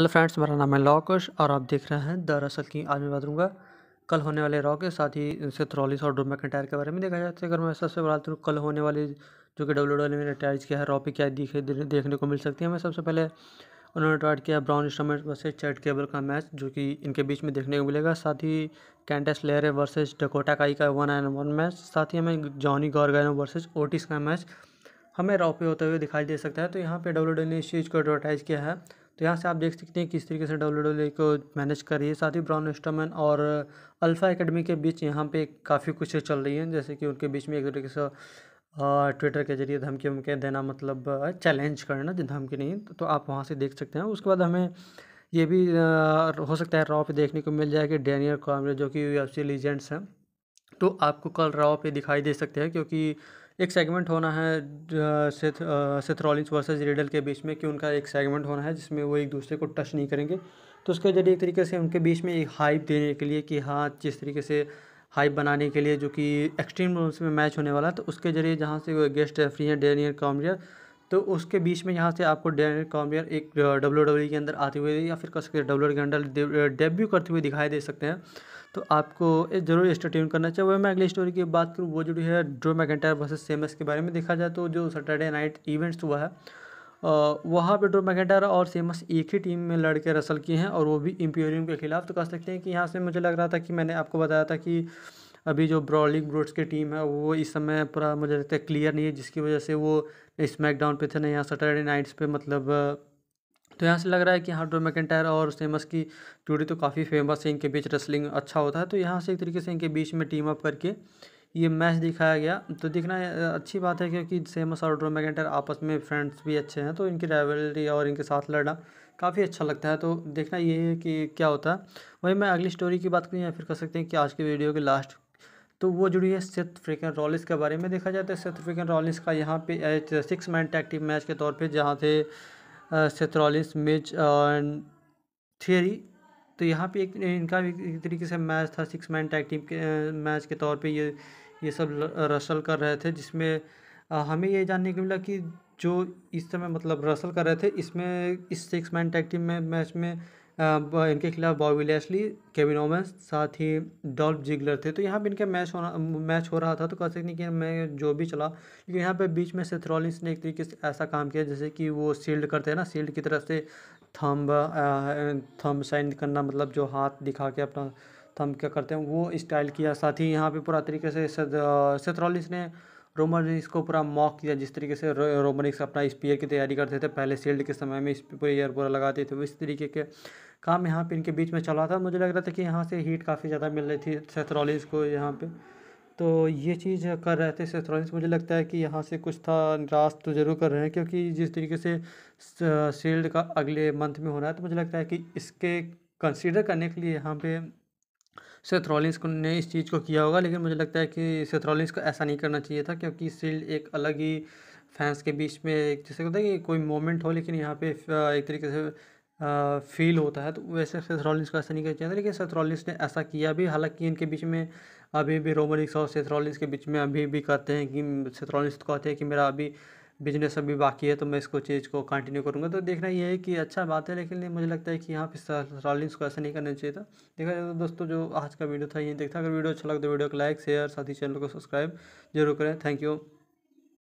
hello friends मेरा नाम है लॉकश और आप देख रहे हैं दरअसल की आज मैं बताऊँगा कल होने वाले रॉ के साथ ही इनसे थ्रॉलिस और डोमेक टायर के बारे में देखा जाता तो है अगर मैं सबसे बड़ा तो कल होने वाले जो कि डब्ल्यू डब्ल्यू ने टायर किया है रॉ पे क्या दिखे देखने को मिल सकती है मैं सबसे पहले उन्होंने टाइट किया Braun Strowman versus Chad Gable का मैच जो कि इनके बीच में देखने को मिलेगा साथ ही कैंटेस लेरे वर्सेज डकोटा काई का वन एंड वन मैच साथ ही हमें जॉनी गॉर्गैनो वर्सेज ओटिस का मैच हमें रॉपे होते हुए दिखाई दे सकता है तो यहाँ पे डब्ल्यू डब्ल्यू ने इस चीज़ को एडवर्टाइज़ किया है तो यहाँ से आप देख सकते हैं किस तरीके से डब्ल्यू डब्ल्यू को मैनेज कर रही है साथ ही ब्राउन स्टोमैन और अल्फ़ा एकेडमी के बीच यहाँ पे काफ़ी कुछ चल रही है जैसे कि उनके बीच में एक तरीके से ट्विटर के जरिए धमकी उमके देना मतलब चैलेंज करना धमकी नहीं तो, तो आप वहाँ से देख सकते हैं उसके बाद हमें ये भी हो सकता है रॉ पे देखने को मिल कि डेनियर कॉमरे जो कि यू लीजेंड्स हैं तो आपको कल रॉ पे दिखाई दे सकते हैं क्योंकि एक सेगमेंट होना है सेथरॉलिंस वर्सेज रेडल के बीच में कि उनका एक सेगमेंट होना है जिसमें वो एक दूसरे को टच नहीं करेंगे तो उसके जरिए एक तरीके से उनके बीच में एक हाइप देने के लिए कि हाँ जिस तरीके से हाइप बनाने के लिए जो कि एक्सट्रीम रूल्स में मैच होने वाला है तो उसके जरिए जहाँ से गेस्ट रेफरी हैं डेनियर कॉमरियर तो उसके बीच में यहाँ से आपको डेनियर कॉमरियर एक डब्ल्यू डब्ल्यू e के अंदर आते हुए या फिर कह सकते हैं डब्ल्यू e के अंदर डेब्यू करते हुए दिखाई दे सकते हैं तो आपको जरूर स्टे करना चाहिए वह मैं अगली स्टोरी की बात करूँ वो जो है ड्रो मैकेंटायर वर्सेज सेमस के बारे में देखा जाए तो जो सैटरडे नाइट इवेंट्स हुआ है वहाँ पे ड्रो मैकेंटायर और सेमस एक ही टीम में लड़ के रसल किए हैं और वो भी इम्पेरियम के खिलाफ तो कह सकते हैं कि यहाँ से मुझे लग रहा था कि मैंने आपको बताया था कि अभी जो ब्रॉलिंग ब्रोड्स की टीम है वो इस समय पूरा मुझे लगता है क्लियर नहीं है जिसकी वजह से वो स्मैकडाउन पे थे ना यहाँ सैटरडे नाइट्स पे मतलब तो यहाँ से लग रहा है कि हाँ ड्रो मैकेंटायर और सेमस की जोड़ी तो काफ़ी फेमस है इनके बीच रेसलिंग अच्छा होता है तो यहाँ से एक तरीके से इनके बीच में टीम अप करके ये मैच दिखाया गया तो दिखना अच्छी बात है क्योंकि सेमस और ड्रो मैकेटायर आपस में फ्रेंड्स भी अच्छे हैं तो इनकी रेवलरी और इनके साथ लड़ना काफ़ी अच्छा लगता है तो देखना ये है कि क्या होता है वही मैं अगली स्टोरी की बात करूँ या फिर कर सकते हैं कि आज के वीडियो के लास्ट तो वो जुड़ी है सेथ फ्रिकन रॉलिस के बारे में देखा जाता है सेथ फ्रिकन रॉलिस का यहाँ पे सिक्स मैन टैक्टिव मैच के तौर पे जहाँ थे सेत्रॉलिस मिज थियरी तो यहाँ पे एक इनका भी एक तरीके से मैच था सिक्स मैन टैग टीम के मैच के तौर पे ये ये सब रसल कर रहे थे जिसमें हमें ये जानने को मिला कि जो इस समय मतलब रसल कर रहे थे इसमें इस सिक्स मैन टैग टीम में मैच में इनके खिलाफ बॉबी लेस्ली केविन ओमेंस साथ ही डॉल्फ जिगलर थे तो यहाँ पे इनका मैच होना मैच हो रहा था तो कह सकते हैं कि मैं जो भी चला क्योंकि यहाँ पे बीच में से ने एक तरीके से ऐसा काम किया जैसे कि वो सील्ड करते हैं ना सील्ड की तरफ से थम्ब थम्ब साइन करना मतलब जो हाथ दिखा के अपना थम्ब क्या करते हैं वो स्टाइल किया साथ ही यहाँ पर पूरा तरीके से सेथरॉलिस ने रोमन को पूरा मॉक किया जिस तरीके से रोमनिक्स अपना स्पीयर की तैयारी करते थे पहले सील्ड के समय में पूरे ईयर पूरा लगाते थे इस तरीके के काम यहाँ पे इनके बीच में चला था मुझे लग रहा था कि यहाँ से हीट काफ़ी ज़्यादा मिल रही थी सेथरॉलिस को यहाँ पे तो ये चीज़ कर रहे थे सेथरॉलिस मुझे लगता है कि यहाँ से कुछ था निराश तो जरूर कर रहे हैं क्योंकि जिस तरीके से सील्ड का अगले मंथ में होना है तो मुझे लगता है कि इसके कंसिडर करने के लिए यहाँ पे सेथ रॉलिंस ने इस चीज़ को किया होगा लेकिन मुझे लगता है कि सेथ रॉलिंस को ऐसा नहीं करना चाहिए था क्योंकि सील्ड एक अलग ही फैंस के बीच में एक जैसे कहते है कि कोई मोमेंट हो लेकिन यहाँ पे एक तरीके से फील होता है तो वैसे सेथ रॉलिंस को ऐसा नहीं करना चाहिए था लेकिन सेथ रॉलिंस ने ऐसा किया भी हालांकि इनके बीच में अभी भी रोमनिक्स और सेथ रॉलिंस के बीच में अभी भी कहते हैं कि सेथ रॉलिंस तो कहते हैं कि मेरा अभी बिजनेस अभी बाकी है तो मैं इसको चीज़ को कंटिन्यू करूँगा तो देखना ये है कि अच्छा बात है लेकिन मुझे लगता है कि यहाँ पे सराउंडिंग्स को ऐसा नहीं करना चाहिए था देखा जाए तो दोस्तों जो आज का वीडियो था ये देखता अगर वीडियो अच्छा लगता तो वीडियो को लाइक शेयर साथ ही चैनल को सब्सक्राइब जरूर करें थैंक यू